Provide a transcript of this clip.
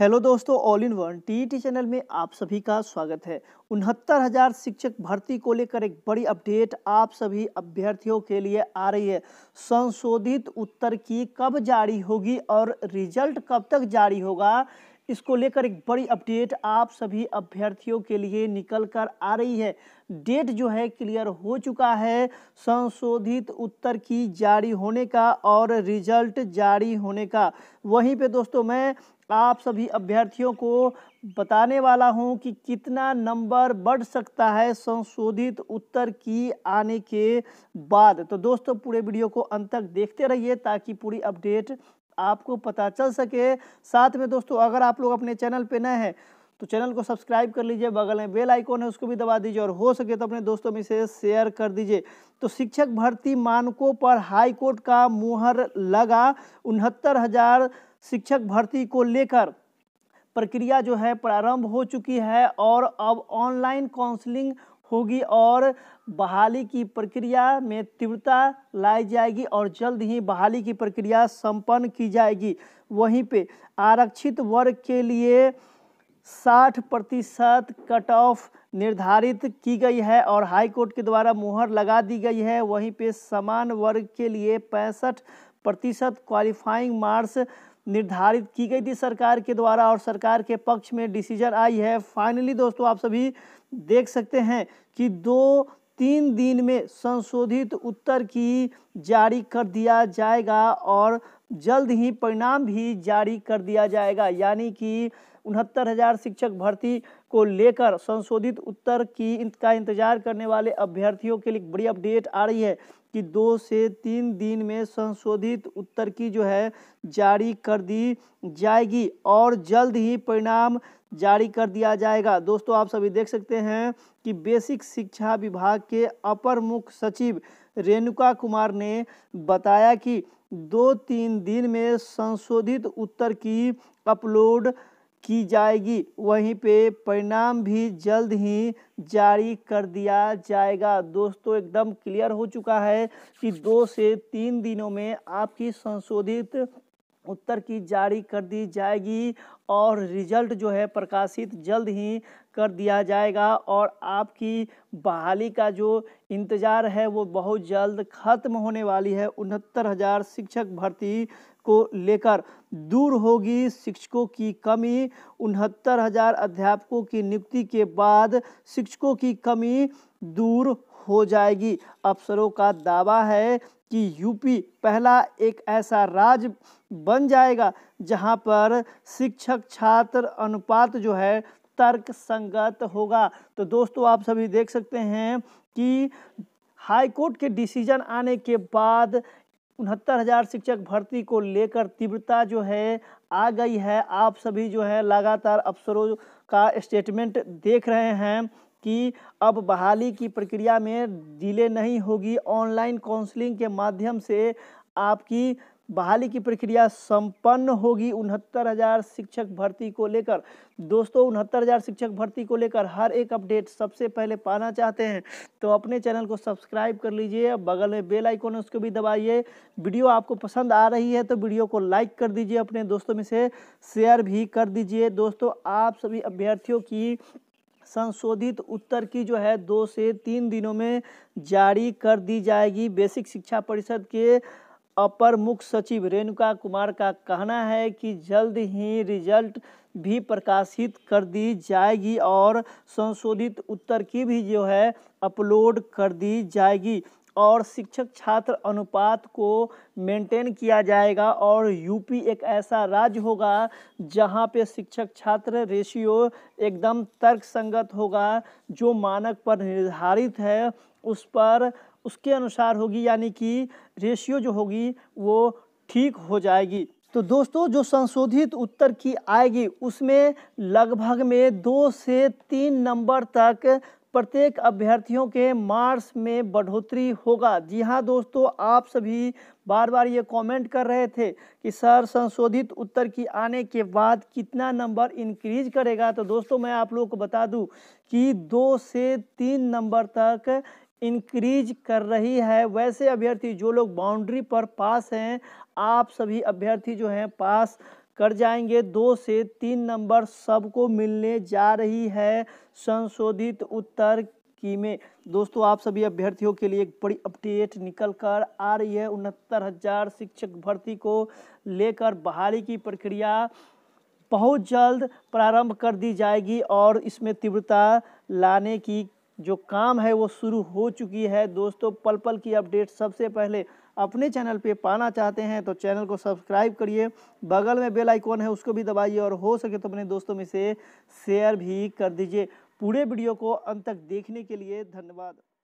hello दोस्तों all in one TET channel में आप सभी का स्वागत है उनहत्तर हजार शिक्षक भर्ती को लेकर एक बड़ी अपडेट आप सभी अभ्यर्थियों के लिए आ रही है संशोधित उत्तर की कब जारी होगी और रिजल्ट कब तक जारी होगा इसको लेकर एक बड़ी अपडेट आप सभी अभ्यर्थियों के लिए निकल कर आ रही है डेट जो है क्लियर हो चुका है संशोधित उत्तर की जारी होने का और रिजल्ट जारी होने का वहीं पे दोस्तों मैं आप सभी अभ्यर्थियों को बताने वाला हूं कि कितना नंबर बढ़ सकता है संशोधित उत्तर की आने के बाद तो दोस्तों पूरे वीडियो को अंत तक देखते रहिए ताकि पूरी अपडेट आपको पता चल सके साथ में दोस्तों अगर आप लोग अपने चैनल पे नए हैं तो चैनल को सब्सक्राइब कर लीजिए बगल में बेल आइकॉन है उसको भी दबा दीजिए और हो सके तो अपने दोस्तों में से शेयर कर दीजिए तो शिक्षक भर्ती मानकों पर हाई कोर्ट का मुहर लगा उनहत्तर हज़ार शिक्षक भर्ती को लेकर प्रक्रिया जो है प्रारंभ हो चुकी है और अब ऑनलाइन काउंसलिंग होगी और बहाली की प्रक्रिया में तीव्रता लाई जाएगी और जल्द ही बहाली की प्रक्रिया संपन्न की जाएगी वहीं पे आरक्षित वर्ग के लिए 60 प्रतिशत कट ऑफ निर्धारित की गई है और हाई कोर्ट के द्वारा मुहर लगा दी गई है वहीं पे समान वर्ग के लिए पैंसठ प्रतिशत क्वालिफाइंग मार्क्स निर्धारित की गई थी सरकार के द्वारा और सरकार के पक्ष में डिसीजन आई है फाइनली दोस्तों आप सभी देख सकते हैं कि दो तीन दिन में संशोधित उत्तर की जारी कर दिया जाएगा और जल्द ही परिणाम भी जारी कर दिया जाएगा यानी कि उनहत्तर हज़ार शिक्षक भर्ती को लेकर संशोधित उत्तर की का इंतजार करने वाले अभ्यर्थियों के लिए बड़ी अपडेट आ रही है कि दो से तीन दिन में संशोधित उत्तर की जो है जारी कर दी जाएगी और जल्द ही परिणाम जारी कर दिया जाएगा दोस्तों आप सभी देख सकते हैं कि बेसिक शिक्षा विभाग के अपर मुख्य सचिव रेणुका कुमार ने बताया कि दो तीन दिन में संशोधित उत्तर की अपलोड की जाएगी वहीं पे परिणाम भी जल्द ही जारी कर दिया जाएगा दोस्तों एकदम क्लियर हो चुका है कि दो से तीन दिनों में आपकी संशोधित उत्तर की जारी कर दी जाएगी और रिजल्ट जो है प्रकाशित जल्द ही कर दिया जाएगा और आपकी बहाली का जो इंतज़ार है वो बहुत जल्द ख़त्म होने वाली है उनहत्तर हज़ार शिक्षक भर्ती को लेकर दूर होगी शिक्षकों की कमी उनहत्तर हज़ार अध्यापकों की नियुक्ति के बाद शिक्षकों की कमी दूर हो जाएगी अफसरों का दावा है कि यूपी पहला एक ऐसा राज्य बन जाएगा जहां पर शिक्षक छात्र अनुपात जो है तर्क संगत होगा तो दोस्तों आप सभी देख सकते हैं कि हाई कोर्ट के डिसीजन आने के बाद उनहत्तर हज़ार शिक्षक भर्ती को लेकर तीव्रता जो है आ गई है आप सभी जो है लगातार अफसरों का स्टेटमेंट देख रहे हैं कि अब बहाली की प्रक्रिया में डिले नहीं होगी ऑनलाइन काउंसलिंग के माध्यम से आपकी बहाली की प्रक्रिया संपन्न होगी उनहत्तर हज़ार शिक्षक भर्ती को लेकर दोस्तों उनहत्तर हज़ार शिक्षक भर्ती को लेकर हर एक अपडेट सबसे पहले पाना चाहते हैं तो अपने चैनल को सब्सक्राइब कर लीजिए बगल में बेल आइकॉन है उसको भी दबाइए वीडियो आपको पसंद आ रही है तो वीडियो को लाइक कर दीजिए अपने दोस्तों में से शेयर भी कर दीजिए दोस्तों आप सभी अभ्यर्थियों की संशोधित उत्तर की जो है दो से तीन दिनों में जारी कर दी जाएगी बेसिक शिक्षा परिषद के अपर मुख्य सचिव रेणुका कुमार का कहना है कि जल्द ही रिजल्ट भी प्रकाशित कर दी जाएगी और संशोधित उत्तर की भी जो है अपलोड कर दी जाएगी और शिक्षक छात्र अनुपात को मेंटेन किया जाएगा और यूपी एक ऐसा राज्य होगा जहां पे शिक्षक छात्र रेशियो एकदम तर्कसंगत होगा जो मानक पर निर्धारित है उस पर उसके अनुसार होगी यानी कि रेशियो जो होगी वो ठीक हो जाएगी तो दोस्तों जो संशोधित उत्तर की आएगी उसमें लगभग में दो से तीन नंबर तक प्रत्येक अभ्यर्थियों के मार्क्स में बढ़ोतरी होगा जी हाँ दोस्तों आप सभी बार बार ये कमेंट कर रहे थे कि सर संशोधित उत्तर की आने के बाद कितना नंबर इंक्रीज करेगा तो दोस्तों मैं आप लोगों को बता दूं कि दो से तीन नंबर तक इंक्रीज कर रही है वैसे अभ्यर्थी जो लोग बाउंड्री पर पास हैं आप सभी अभ्यर्थी जो हैं पास कर जाएंगे दो से तीन नंबर सबको मिलने जा रही है संशोधित उत्तर की में दोस्तों आप सभी अभ्यर्थियों के लिए एक बड़ी अपडेट निकल कर आ रही है उनहत्तर हजार शिक्षक भर्ती को लेकर बहाली की प्रक्रिया बहुत जल्द प्रारंभ कर दी जाएगी और इसमें तीव्रता लाने की जो काम है वो शुरू हो चुकी है दोस्तों पल पल की अपडेट सबसे पहले अपने चैनल पे पाना चाहते हैं तो चैनल को सब्सक्राइब करिए बगल में बेल आइकॉन है उसको भी दबाइए और हो सके तो अपने दोस्तों में से शेयर भी कर दीजिए पूरे वीडियो को अंत तक देखने के लिए धन्यवाद